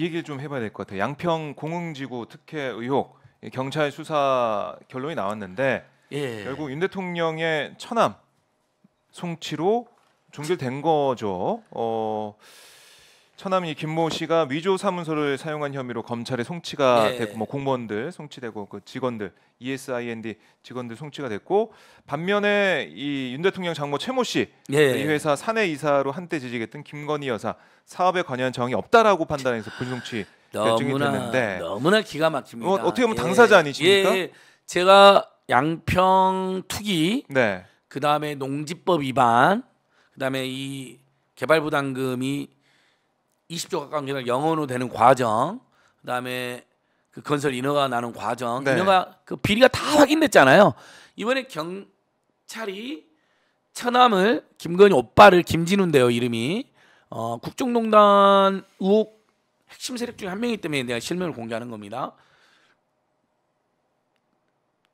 이 얘기를 좀 해봐야 될 것 같아요. 양평 공흥지구 특혜 의혹 경찰 수사 결론이 나왔는데 예. 결국 윤 대통령의 처남 송치로 종결된 거죠. 어, 처남이 김모 씨가 위조 사문서를 사용한 혐의로 검찰에 송치가 예. 됐고 뭐 공무원들 송치되고 그 직원들 ESIND 직원들 송치가 됐고 반면에 이 윤 대통령 장모 최모 씨이 예. 회사 사내 이사로 한때 재지했던 김건희 여사 사업에 관여한 정이 없다라고 판단해서 불송치 결정이 됐는데 너무나 기가 막힙니다. 어, 떻게 보면 예. 당사자 아니십니까? 예, 예. 제가 양평 투기 네. 그다음에 농지법 위반 그다음에 이 개발부담금이 20조 가까운 기간 영원으로 되는 과정, 그다음에 그 건설 인허가 나는 과정, 네. 인허가 그 비리가 다 확인됐잖아요. 이번에 경찰이 처남을 김건희 오빠를 김진우인데요, 이름이 어, 국정농단 의혹 핵심 세력 중에 한 명이기 때문에 내가 실명을 공개하는 겁니다.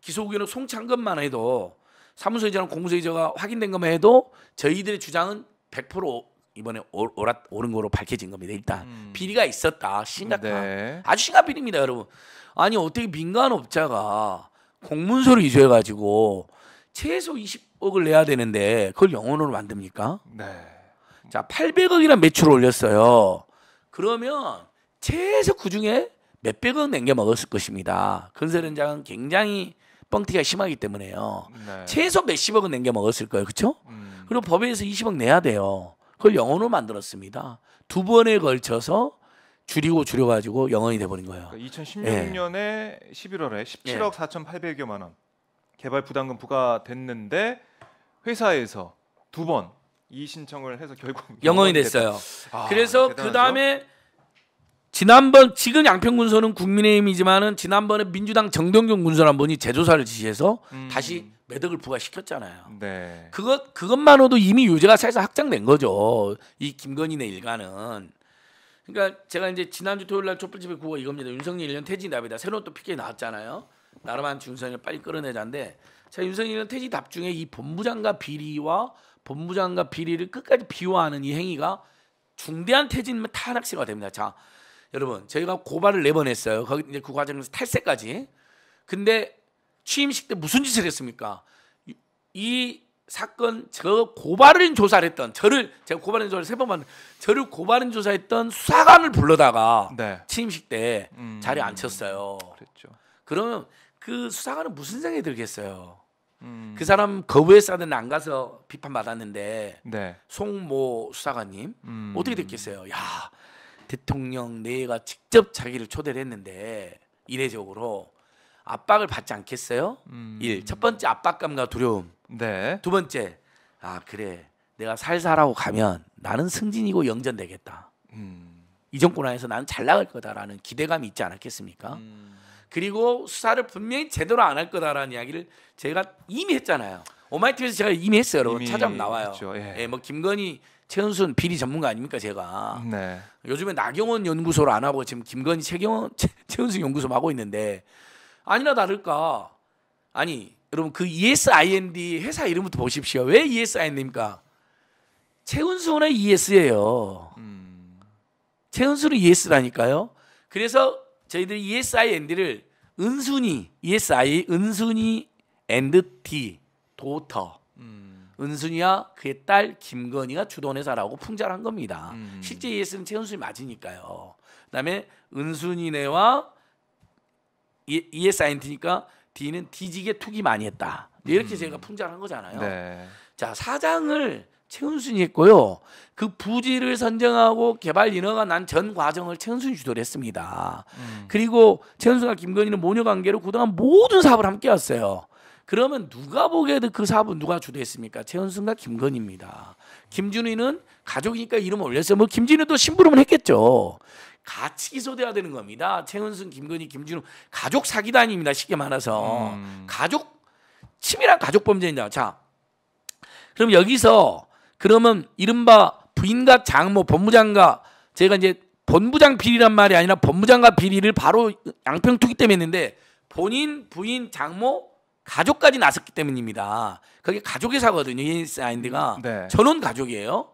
기소 의견은 송창근만 해도 사무소이자랑 공소이자가 확인된 것만 해도 저희들의 주장은 100% 이번에 오, 오 오른 거로 밝혀진 겁니다. 일단 음. 비리가 있었다. 심각한 네. 아주 심각한 비리입니다, 여러분. 아니 어떻게 민간업자가 공문서를 이수해가지고 최소 20억을 내야 되는데 그걸 영원으로 만듭니까? 네. 자 800억이란 매출을 올렸어요. 그러면 최소 그 중에 몇백억 남겨 먹었을 것입니다. 건설현장은 굉장히 뻥튀기가 심하기 때문에요. 네. 최소 몇십억은 남겨 먹었을 거예요. 그렇죠? 음. 그리고 법에서 20억 내야 돼요. 그걸 영혼으로 만들었습니다. 두 번에 걸쳐서 줄이고 줄여가지고 영원이 돼버린 거예요. 2016년에 그러니까 예. 11월에 17억 4,800여만 원 개발 부담금 부과됐는데 회사에서 두 번 이 신청을 해서 결국 영원이 됐어요. 아, 그래서 그 다음에 지난번 지금 양평 군소는 국민의힘이지만은 지난번에 민주당 정동균 군소 한 분이 재조사를 지시해서 음. 다시 매덕을 부과시켰잖아요. 네. 그것 그것만으로도 이미 유죄가 사실 확장된 거죠. 이 김건희네 일가는. 그러니까 제가 이제 지난주 토요일 날 촛불집에 구호 이겁니다. 윤석열 1년 퇴진답이다. 새로또 PK 나왔잖아요. 나름 한 윤석열 빨리 끌어내자인데 자 윤석열 퇴진답 중에 이 본부장과 비리와 본부장과 비리를 끝까지 비호하는 이 행위가 중대한 퇴진 탄핵시가 됩니다. 자 여러분 저희가 고발을 네 번 했어요. 거기 이제 그 과정에서 탈세까지. 근데 취임식 때 무슨 짓을 했습니까? 이 사건 저 고발인 조사를 했던 저를 제가 고발인 조사를 세번 받는 저를 고발인 조사했던 수사관을 불러다가 네. 취임식 때 음, 자리에 앉혔어요. 그랬죠. 그러면 그 수사관은 무슨 생각이 들겠어요? 음. 그 사람 거부했었는 어야데안 가서 비판 받았는데 네. 송모 수사관님 음. 어떻게 됐겠어요? 야 대통령 내가 직접 자기를 초대를 했는데 이례적으로 압박을 받지 않겠어요? 음. 일, 첫 번째 압박감과 두려움. 네. 두 번째, 아 그래, 내가 살살하고 가면 나는 승진이고 영전되겠다. 음. 이 정권 안에서 나는 잘 나갈 거다라는 기대감이 있지 않았겠습니까? 음. 그리고 수사를 분명히 제대로 안 할 거다라는 이야기를 제가 이미 했잖아요. 오마이티에서 제가 이미 했어요. 여러분 찾아보면 나와요. 그렇죠. 예. 예, 뭐 김건희 최은순 비리 전문가 아닙니까 제가. 네. 요즘에 나경원 연구소를 안 하고 지금 김건희 최경원 최, 최은순 연구소 하고 있는데 아니나 다를까. 아니, 여러분 그 ESIND 회사 이름부터 보십시오. 왜 ESIND입니까? 최은수의 ES예요. 최은수는 ES라니까요. 그래서 저희들이 ESIND를 은순이 ESI 은순이 앤드 D 도터 은순이와 그의 딸 김건희가 주도한 회사라고 풍자한 를 겁니다. 음. 실제 ES는 최은순이 맞으니까요. 그다음에 은순이네와 ESINT니까 D는 뒤지게 투기 많이 했다. 이렇게 음. 제가 분자한 거잖아요. 네. 자 사장을 최은순이 했고요. 그 부지를 선정하고 개발 인허가 난 전 과정을 최은순이 주도를 했습니다. 음. 그리고 최은순과 김건희는 모녀 관계로 그동안 모든 사업을 함께 했어요. 그러면 누가 보기도그 사업은 누가 주도했습니까? 최은순과 김건희입니다. 김준희는 가족이니까 이름 올렸어요. 뭐 김진희도 심부름을 했겠죠. 같이 기소돼야 되는 겁니다. 최은순, 김건희, 김준우 가족 사기단입니다. 쉽게 말해서 음. 가족 치밀한 가족 범죄입니다. 자, 그럼 여기서 그러면 이른바 부인과 장모, 법무장과 제가 이제 본부장 비리란 말이 아니라 법무장과 비리를 바로 양평투기 때문에 했는데 본인, 부인, 장모, 가족까지 나섰기 때문입니다. 그게 가족의 사거든요. 이사인드가 네. 전원 가족이에요.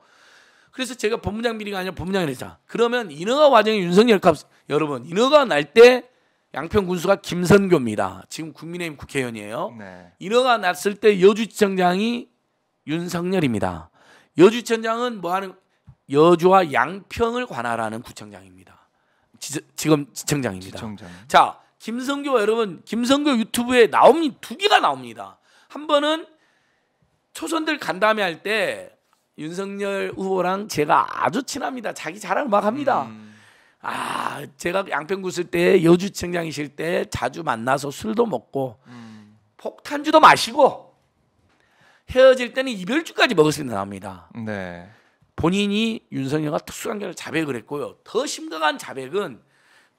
그래서 제가 본부장 비리가 아니라 본부장이랬잖아. 그러면 인허가 과정에 윤석열 값 여러분 인허가 날 때 양평 군수가 김선교입니다. 지금 국민의힘 국회의원이에요. 네. 인허가 났을 때여주청장이 윤석열입니다. 여주청장은뭐 하는 여주와 양평을 관할하는 구청장입니다. 지, 지금 지청장입니다. 지청장. 자, 김성교 여러분, 김성교 유튜브에 나옵니다. 두 개가 나옵니다. 한 번은 초선들 간담회 할때 윤석열 후보랑 제가 아주 친합니다. 자기 자랑 을막 합니다. 음. 아, 제가 양평구 있을 때 여주청장이실 때 자주 만나서 술도 먹고 음. 폭탄주도 마시고 헤어질 때는 이별주까지 먹었습니다. 합니다. 네. 본인이 윤석열과 특수한계를 자백을 했고요. 더 심각한 자백은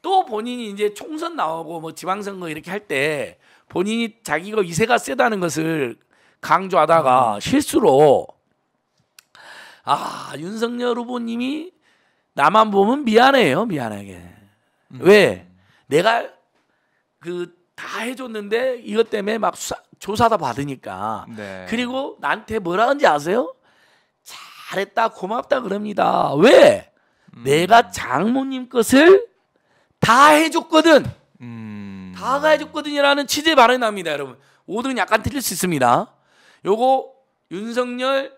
또 본인이 이제 총선 나오고 뭐 지방선거 이렇게 할 때 본인이 자기가 이세가 세다는 것을 강조하다가 음. 실수로 아 윤석열 후보님이 나만 보면 미안해요 미안하게 음. 왜 내가 그 다 해줬는데 이것 때문에 막 수사, 조사다 받으니까 네. 그리고 나한테 뭐라 하는지 아세요? 잘했다 고맙다 그럽니다 왜 음. 내가 장모님 것을 다 해줬거든 음. 다 해줬거든이라는 취지의 발언이 납니다 여러분 오등은 약간 틀릴 수 있습니다 요거 윤석열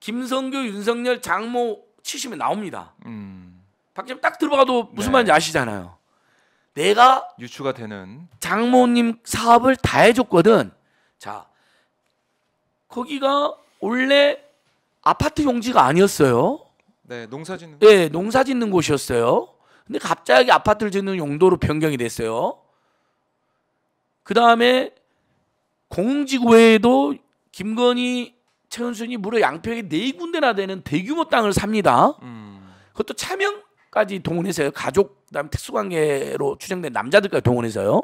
김성교, 윤석열, 장모 치시면 나옵니다. 음. 박재범 딱 들어봐도 무슨 네. 말인지 아시잖아요. 내가 유추가 되는 장모님 사업을 다 해줬거든. 자, 거기가 원래 아파트 용지가 아니었어요. 네, 농사 짓는. 네, 농사 짓는 곳이었어요. 근데 갑자기 아파트를 짓는 용도로 변경이 됐어요. 그 다음에 공지구에도 김건희 최은순이 무려 양평에 네 군데나 되는 대규모 땅을 삽니다. 음. 그것도 차명까지 동원해서요. 가족, 그다음 특수관계로 추정된 남자들까지 동원해서요.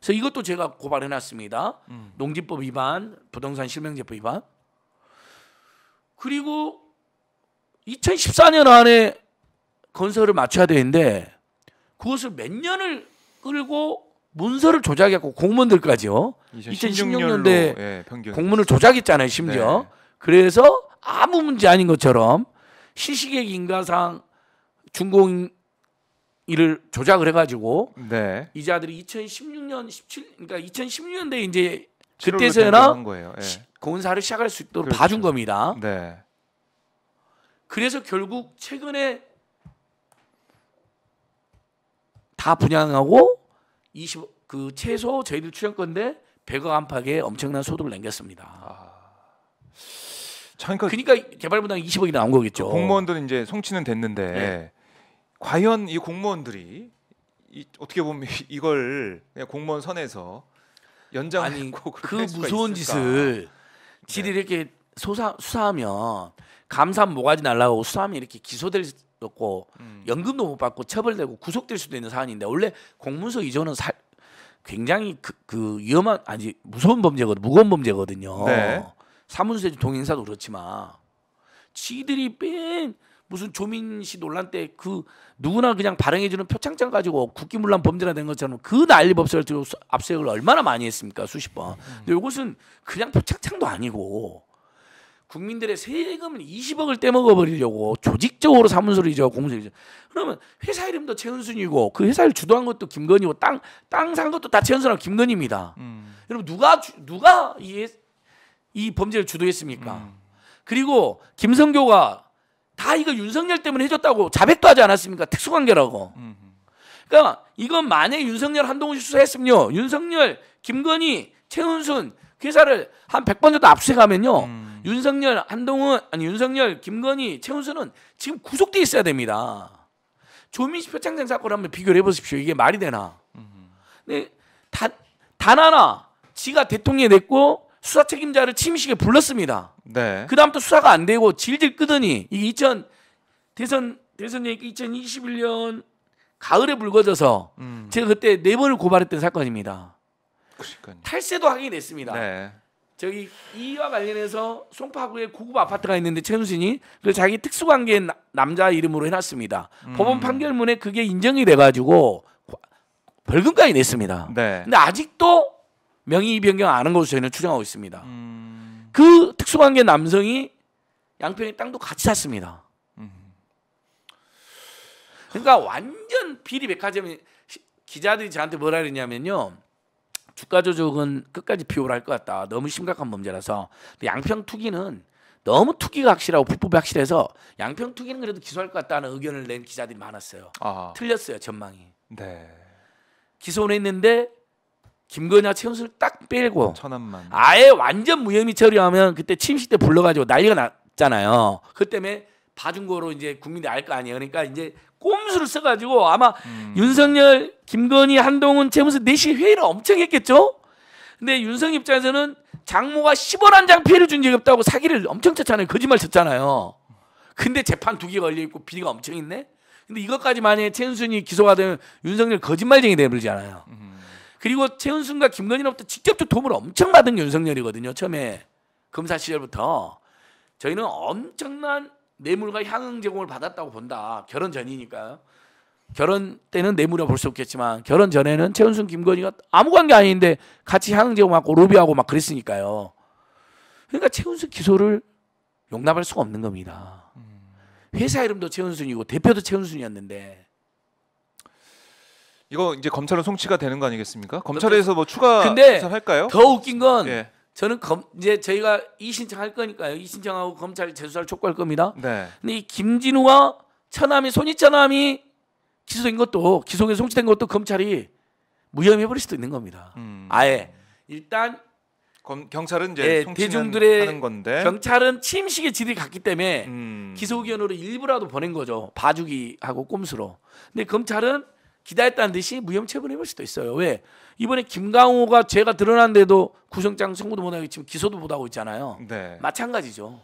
그래서 이것도 제가 고발해놨습니다. 음. 농지법 위반, 부동산 실명제법 위반. 그리고 2014년 안에 건설을 마쳐야 되는데 그것을 몇 년을 끌고 문서를 조작했고 공무원들까지요. 2 0 1 6년대 예, 공문을 조작했잖아요, 심지어. 네. 그래서 아무 문제 아닌 것처럼 시식의 인가상 중공 이를 조작을 해가지고 네. 이자들이 2016년 17 그러니까 2016년대 이제 그때서나 야 예. 고사를 시작할 수 있도록 그렇죠. 봐준 겁니다. 네. 그래서 결국 최근에 다 분양하고 20, 그 최소 저희들 출연건데 100억 안팎의 엄청난 소득을 남겼습니다. 아, 그러니까, 그러니까 개발분당 20억이 나온 거겠죠. 그 공무원들은 이제 송치는 됐는데 네. 과연 이 공무원들이 이, 어떻게 보면 이걸 공무원 선에서 연장하고 그 무서운 짓을 지들이 네. 이렇게 소사, 수사하면 감사 모가지 날라고 수사하면 이렇게 기소될 없고 음. 연금도 못 받고 처벌되고 구속될 수도 있는 사안인데 원래 공문서 이전은 살 굉장히 그, 그 위험한 아니 무서운 범죄거든 무거운 범죄거든요. 네. 사문서에 동행사도 그렇지만 지들이 뺀 무슨 조민 씨 논란 때 그 누구나 그냥 발행해주는 표창장 가지고 국기문란 범죄나된 것처럼 그 난리 법석을 들고 압색을 수 얼마나 많이 했습니까 수십 번. 음. 근데 이것은 그냥 표창장도 아니고 국민들의 세금을 20억을 떼먹어 버리려고 조직적으로 사문서를 이제 공무소를 이제 그러면 회사 이름도 최은순이고 그 회사를 주도한 것도 김건희고 땅 땅 산 것도 다 최은순하고 김건희입니다. 음. 여러분 누가 주, 누가 이, 이 범죄를 주도했습니까? 음. 그리고 김성교가 다 이거 윤석열 때문에 해줬다고 자백도 하지 않았습니까? 특수관계라고. 음. 그러니까 이건 만약 윤석열 한동훈 수사했으면요 윤석열 김건희 최은순 그 회사를 한 100번 정도 압수해가면요. 음. 윤석열, 한동훈, 아니 윤석열, 김건희, 최은수는 지금 구속돼 있어야 됩니다. 조민식 표창장 사건을 한번 비교를 해보십시오. 이게 말이 되나? 근데 단, 단 하나 지가 대통령이 됐고 수사 책임자를 침식에 불렀습니다. 네. 그 다음 부터 수사가 안 되고 질질 끄더니 이게 2000 대선 대선 얘기 2021년 가을에 불거져서 음. 제가 그때 네 번을 고발했던 사건입니다. 그러니까요. 탈세도 하게 됐습니다. 네. 저기 이와 관련해서 송파구에 구급 아파트가 있는데 최순신이 그 자기 특수관계 남자 이름으로 해놨습니다. 음. 법원 판결문에 그게 인정이 돼가지고 벌금까지 냈습니다. 네. 근데 아직도 명의 변경 안 한 것으로 저희는 추정하고 있습니다. 음. 그 특수관계 남성이 양평의 땅도 같이 샀습니다. 음. 그러니까 완전 비리 백화점이 기자들이 저한테 뭐라 그랬냐면요. 주가 조정은 끝까지 비호할것 같다. 너무 심각한 범죄라서 양평 투기는 너무 투기가 확실하고 불법이 확실해서 양평 투기는 그래도 기소할 것 같다는 의견을 낸 기자들이 많았어요. 아. 틀렸어요 전망이. 네. 기소는 했는데 김건희와 최은수를 딱 빼고 천안만. 아예 완전 무혐의 처리하면 그때 침식 때 불러가지고 난리가 났잖아요. 그 때문에 봐준 거로 이제 국민들이 알 거 아니에요. 그러니까 이제 꼼수를 써가지고 아마 음. 윤석열, 김건희, 한동훈 채무서 내시 회의를 엄청 했겠죠. 근데 윤석 열 입장에서는 장모가 10원 한 장 피해를 준 적이 없다고 사기를 엄청 쳤잖아요. 거짓말 쳤잖아요. 근데 재판 두 개 걸려 있고 비리가 엄청 있네. 근데 이것까지 만약에 최은순이 기소가 되면 윤석열 거짓말쟁이 되버리잖아요. 음. 그리고 최은순과 김건희로부터 직접적 도움을 엄청 받은 윤석열이거든요. 처음에 검사 시절부터 저희는 엄청난 뇌물과 향응 제공을 받았다고 본다. 결혼 전이니까요. 결혼 때는 뇌물이라 볼수 없겠지만 결혼 전에는 최은순 김건희가 아무 관계 아닌데 같이 향응 제공하고 로비하고 막 그랬으니까요. 그러니까 최은순 기소를 용납할 수가 없는 겁니다. 음. 회사 이름도 최은순이고 대표도 최은순이었는데 이거 이제 검찰은 송치가 되는 거 아니겠습니까? 검찰에서 뭐 추가 근데 할까요? 더 웃긴 건 예. 저는 검, 이제 저희가 이 신청할 거니까요. 이 신청하고 검찰 재수사를 촉구할 겁니다. 네. 근데 이 김진우와 처남이 손이처남이 기소된 것도 기소에 송치된 것도 검찰이 무혐의해 버릴 수도 있는 겁니다. 음. 아예 일단 검, 경찰은 이제 예, 대중들의 경찰은 침식의 질이 갔기 때문에 음. 기소 의견으로 일부라도 보낸 거죠. 봐주기하고 꼼수로. 근데 검찰은 기다렸다는 듯이 무혐의 처분해볼 수도 있어요. 왜? 이번에 김강호가 죄가 드러났는데도 구성장 청구도 못하고 지금 기소도 못하고 있잖아요. 네. 마찬가지죠.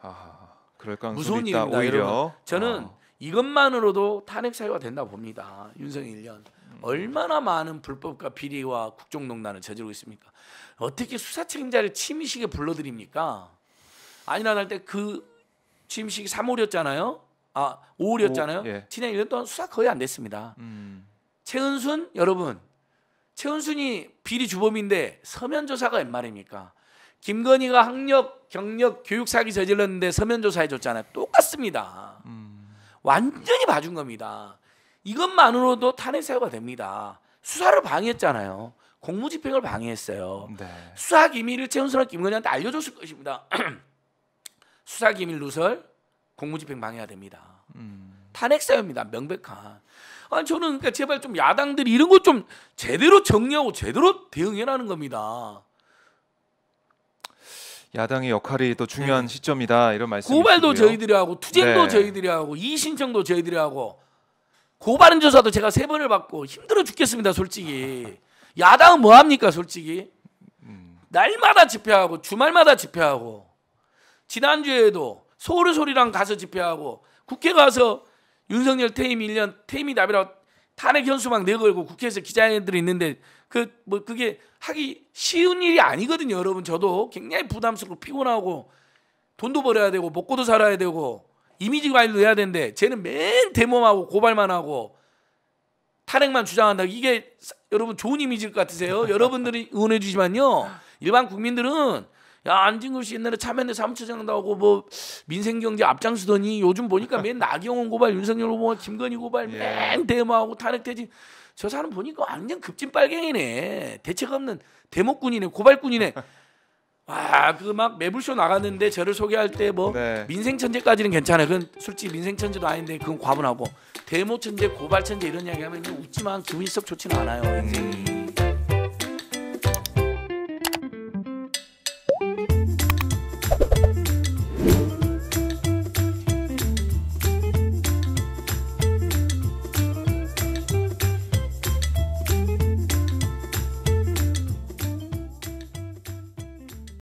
아, 그럴 가능성이 무서운 있다, 일입니다. 오히려. 여러분. 저는 아. 이것만으로도 탄핵 사유가 된다 고 봅니다. 윤석열 1년. 음. 얼마나 많은 불법과 비리와 국정농단을 저지르고 있습니까? 어떻게 수사 책임자를 침의식에 불러들입니까? 아니나 할때그 침의식이 3월이었잖아요. 아 5월이었잖아요. 예. 지난 1년 동안 수사 거의 안 됐습니다. 음. 최은순 여러분, 최은순이 비리 주범인데 서면 조사가 웬 말입니까? 김건희가 학력, 경력, 교육 사기 저질렀는데 서면 조사해 줬잖아요. 똑같습니다. 음. 완전히 봐준 겁니다. 이것만으로도 탄핵 사유가 됩니다. 수사를 방해했잖아요. 공무집행을 방해했어요. 네. 수사 기밀을 최은순과 김건희한테 알려줬을 것입니다. 수사 기밀 누설, 공무집행 방해가 됩니다. 음. 탄핵 사유입니다. 명백한. 아 저는 그러니까 제발 좀 야당들이 이런 것 좀 제대로 정리하고 제대로 대응해라는 겁니다. 야당의 역할이 또 중요한 네. 시점이다 이런 말씀. 고발도 저희들이 하고 투쟁도 네. 저희들이 하고 이의 신청도 저희들이 하고 고발은 조사도 제가 세 번을 받고 힘들어 죽겠습니다 솔직히. 야당은 뭐 합니까 솔직히? 음. 날마다 집회하고 주말마다 집회하고 지난주에도 소울 소리랑 가서 집회하고 국회 가서 윤석열 퇴임 1년 퇴임이 답이라고 탄핵 현수 막 내걸고 국회에서 기자회견들이 있는데 그 뭐 그게 하기 쉬운 일이 아니거든요, 여러분. 저도 굉장히 부담스럽고 피곤하고 돈도 벌어야 되고 먹고도 살아야 되고 이미지 관리도 해야 되는데 쟤는 맨 데모하고 고발만 하고 탄핵만 주장한다. 이게 여러분 좋은 이미지일 것 같으세요? 여러분들이 응원해 주지만요. 일반 국민들은 야 안진걸 씨 옛날에 참여는대 사무처장 나오고 뭐 민생경제 앞장서더니 요즘 보니까 맨 나경원 고발, 윤석열 후보 김건희 고발 예. 맨 대마하고 탄핵되지저 사람 보니까 완전 급진 빨갱이네 대책 없는 대목군이네 고발군이네 와 그 막 매불쇼 나갔는데 저를 소개할 때뭐 네. 민생 천재까지는 괜찮아요 그건 솔직히 민생 천재도 아닌데 그건 과분하고 대모 천재 고발 천재 이런 이야기하면 웃지만 기분이 썩 좋지는 않아요 인생이. 음.